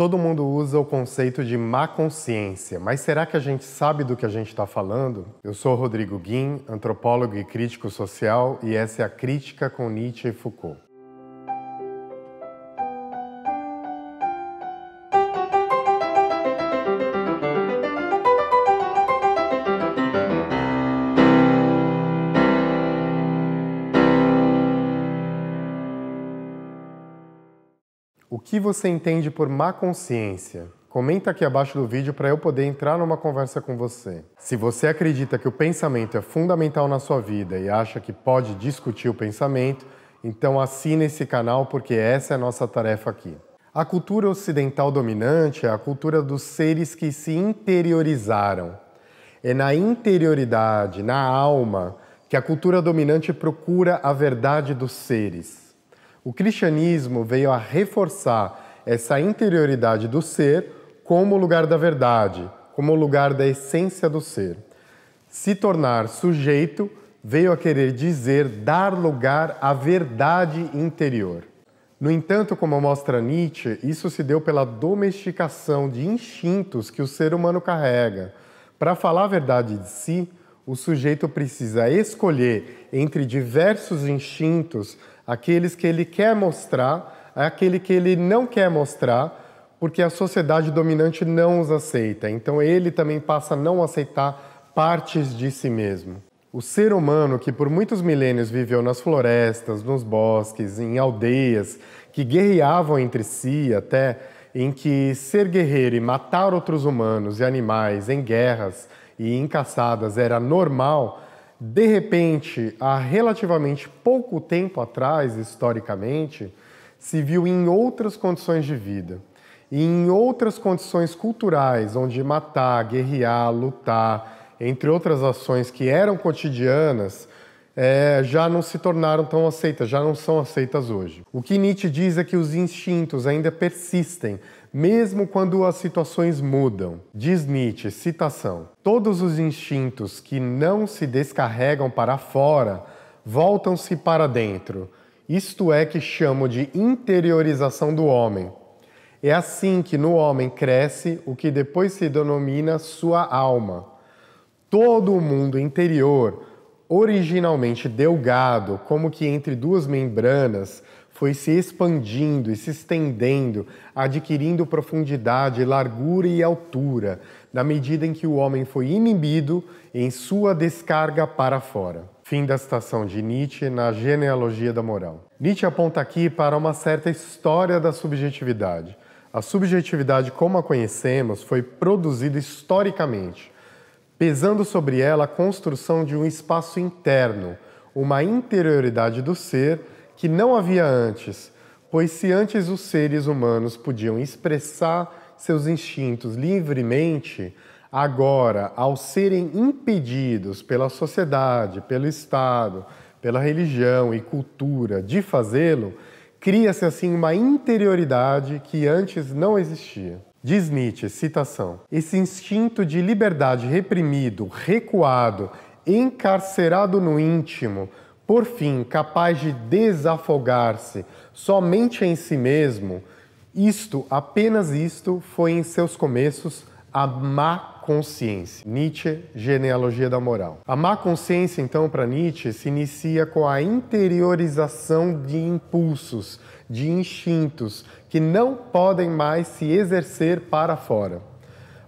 Todo mundo usa o conceito de má consciência, mas será que a gente sabe do que a gente está falando? Eu sou Rodrigo Guim, antropólogo e crítico social, e essa é a Crítica com Nietzsche e Foucault. que você entende por má consciência? Comenta aqui abaixo do vídeo para eu poder entrar numa conversa com você. Se você acredita que o pensamento é fundamental na sua vida e acha que pode discutir o pensamento, então assina esse canal porque essa é a nossa tarefa aqui. A cultura ocidental dominante é a cultura dos seres que se interiorizaram. É na interioridade, na alma, que a cultura dominante procura a verdade dos seres. O cristianismo veio a reforçar essa interioridade do ser como lugar da verdade, como lugar da essência do ser. Se tornar sujeito veio a querer dizer dar lugar à verdade interior. No entanto, como mostra Nietzsche, isso se deu pela domesticação de instintos que o ser humano carrega. Para falar a verdade de si, o sujeito precisa escolher entre diversos instintos aqueles que ele quer mostrar, é aquele que ele não quer mostrar, porque a sociedade dominante não os aceita. Então ele também passa a não aceitar partes de si mesmo. O ser humano que por muitos milênios viveu nas florestas, nos bosques, em aldeias, que guerreavam entre si até, em que ser guerreiro e matar outros humanos e animais em guerras e em caçadas era normal, de repente, há relativamente pouco tempo atrás, historicamente, se viu em outras condições de vida, e em outras condições culturais, onde matar, guerrear, lutar, entre outras ações que eram cotidianas, é, já não se tornaram tão aceitas, já não são aceitas hoje. O que Nietzsche diz é que os instintos ainda persistem, mesmo quando as situações mudam. Diz Nietzsche, citação: Todos os instintos que não se descarregam para fora voltam-se para dentro. Isto é que chamo de interiorização do homem. É assim que no homem cresce o que depois se denomina sua alma. Todo o mundo interior, originalmente delgado, como que entre duas membranas, foi se expandindo e se estendendo, adquirindo profundidade, largura e altura, na medida em que o homem foi inibido em sua descarga para fora. Fim da citação de Nietzsche na Genealogia da Moral. Nietzsche aponta aqui para uma certa história da subjetividade. A subjetividade como a conhecemos foi produzida historicamente pesando sobre ela a construção de um espaço interno, uma interioridade do ser que não havia antes, pois se antes os seres humanos podiam expressar seus instintos livremente, agora, ao serem impedidos pela sociedade, pelo Estado, pela religião e cultura de fazê-lo, cria-se assim uma interioridade que antes não existia. Diz Nietzsche, citação: Esse instinto de liberdade reprimido, recuado, encarcerado no íntimo, por fim capaz de desafogar-se somente em si mesmo, isto, apenas isto, foi em seus começos a má consciência. Nietzsche, genealogia da moral. A má consciência, então, para Nietzsche, se inicia com a interiorização de impulsos, de instintos, que não podem mais se exercer para fora.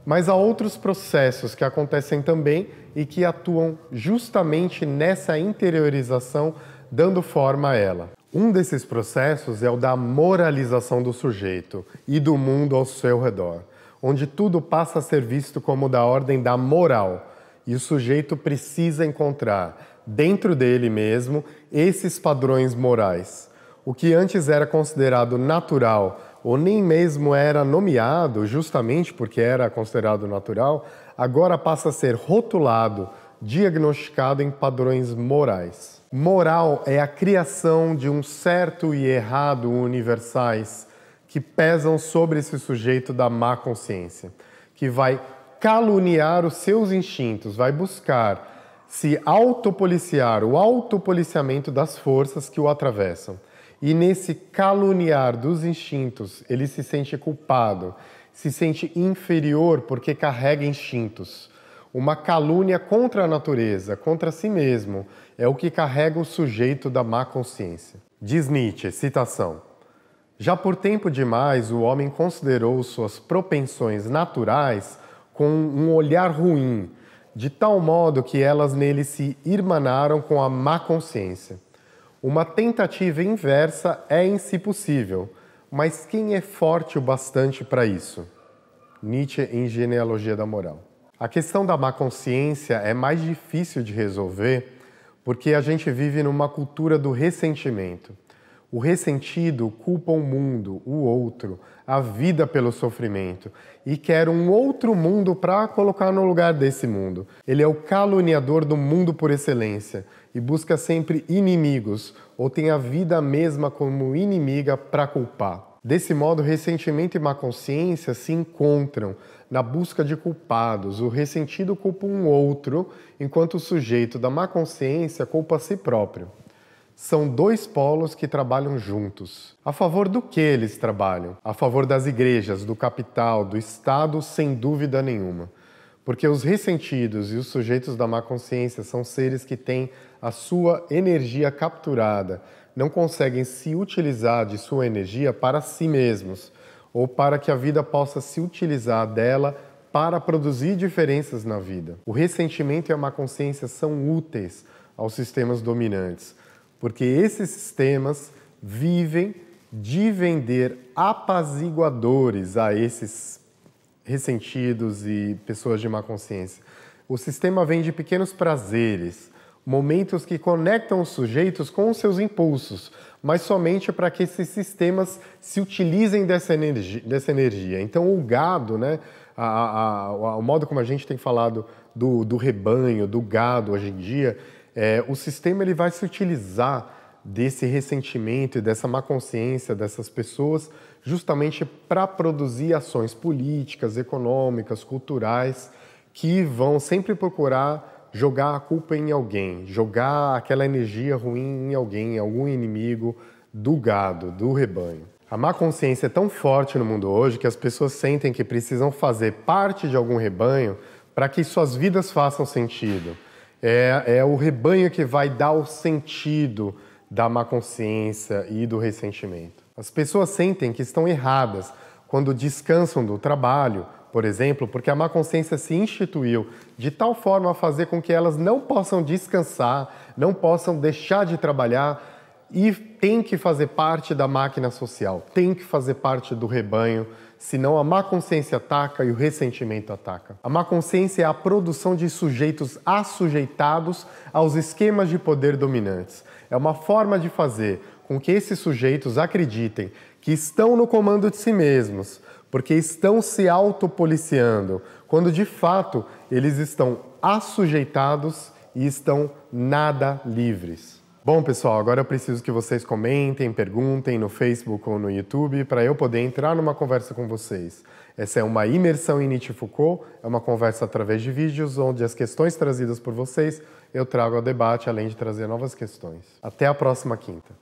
Mas há outros processos que acontecem também e que atuam justamente nessa interiorização, dando forma a ela. Um desses processos é o da moralização do sujeito e do mundo ao seu redor onde tudo passa a ser visto como da ordem da moral. E o sujeito precisa encontrar, dentro dele mesmo, esses padrões morais. O que antes era considerado natural ou nem mesmo era nomeado, justamente porque era considerado natural, agora passa a ser rotulado, diagnosticado em padrões morais. Moral é a criação de um certo e errado universais que pesam sobre esse sujeito da má consciência, que vai caluniar os seus instintos, vai buscar se autopoliciar, o autopoliciamento das forças que o atravessam. E nesse caluniar dos instintos, ele se sente culpado, se sente inferior porque carrega instintos. Uma calúnia contra a natureza, contra si mesmo, é o que carrega o sujeito da má consciência. Diz Nietzsche, citação: já por tempo demais, o homem considerou suas propensões naturais com um olhar ruim, de tal modo que elas nele se irmanaram com a má consciência. Uma tentativa inversa é em si possível, mas quem é forte o bastante para isso? Nietzsche em Genealogia da Moral. A questão da má consciência é mais difícil de resolver porque a gente vive numa cultura do ressentimento. O ressentido culpa o mundo, o outro, a vida pelo sofrimento e quer um outro mundo para colocar no lugar desse mundo. Ele é o caluniador do mundo por excelência e busca sempre inimigos ou tem a vida mesma como inimiga para culpar. Desse modo, ressentimento e má consciência se encontram na busca de culpados. O ressentido culpa um outro, enquanto o sujeito da má consciência culpa a si próprio são dois polos que trabalham juntos. A favor do que eles trabalham? A favor das igrejas, do capital, do Estado, sem dúvida nenhuma. Porque os ressentidos e os sujeitos da má consciência são seres que têm a sua energia capturada, não conseguem se utilizar de sua energia para si mesmos ou para que a vida possa se utilizar dela para produzir diferenças na vida. O ressentimento e a má consciência são úteis aos sistemas dominantes porque esses sistemas vivem de vender apaziguadores a esses ressentidos e pessoas de má consciência. O sistema vende pequenos prazeres, momentos que conectam os sujeitos com os seus impulsos, mas somente para que esses sistemas se utilizem dessa energia. Dessa energia. Então, o gado, né, a, a, a, o modo como a gente tem falado do, do rebanho, do gado hoje em dia, é, o sistema ele vai se utilizar desse ressentimento e dessa má consciência dessas pessoas justamente para produzir ações políticas, econômicas, culturais que vão sempre procurar jogar a culpa em alguém, jogar aquela energia ruim em alguém, em algum inimigo do gado, do rebanho. A má consciência é tão forte no mundo hoje que as pessoas sentem que precisam fazer parte de algum rebanho para que suas vidas façam sentido é, é o rebanho que vai dar o sentido da má consciência e do ressentimento. As pessoas sentem que estão erradas quando descansam do trabalho, por exemplo, porque a má consciência se instituiu de tal forma a fazer com que elas não possam descansar, não possam deixar de trabalhar, e tem que fazer parte da máquina social, tem que fazer parte do rebanho, senão a má consciência ataca e o ressentimento ataca. A má consciência é a produção de sujeitos assujeitados aos esquemas de poder dominantes. É uma forma de fazer com que esses sujeitos acreditem que estão no comando de si mesmos, porque estão se autopoliciando, quando de fato eles estão assujeitados e estão nada livres. Bom, pessoal, agora eu preciso que vocês comentem, perguntem no Facebook ou no YouTube para eu poder entrar numa conversa com vocês. Essa é uma imersão em Nietzsche Foucault, é uma conversa através de vídeos onde as questões trazidas por vocês eu trago ao debate, além de trazer novas questões. Até a próxima quinta.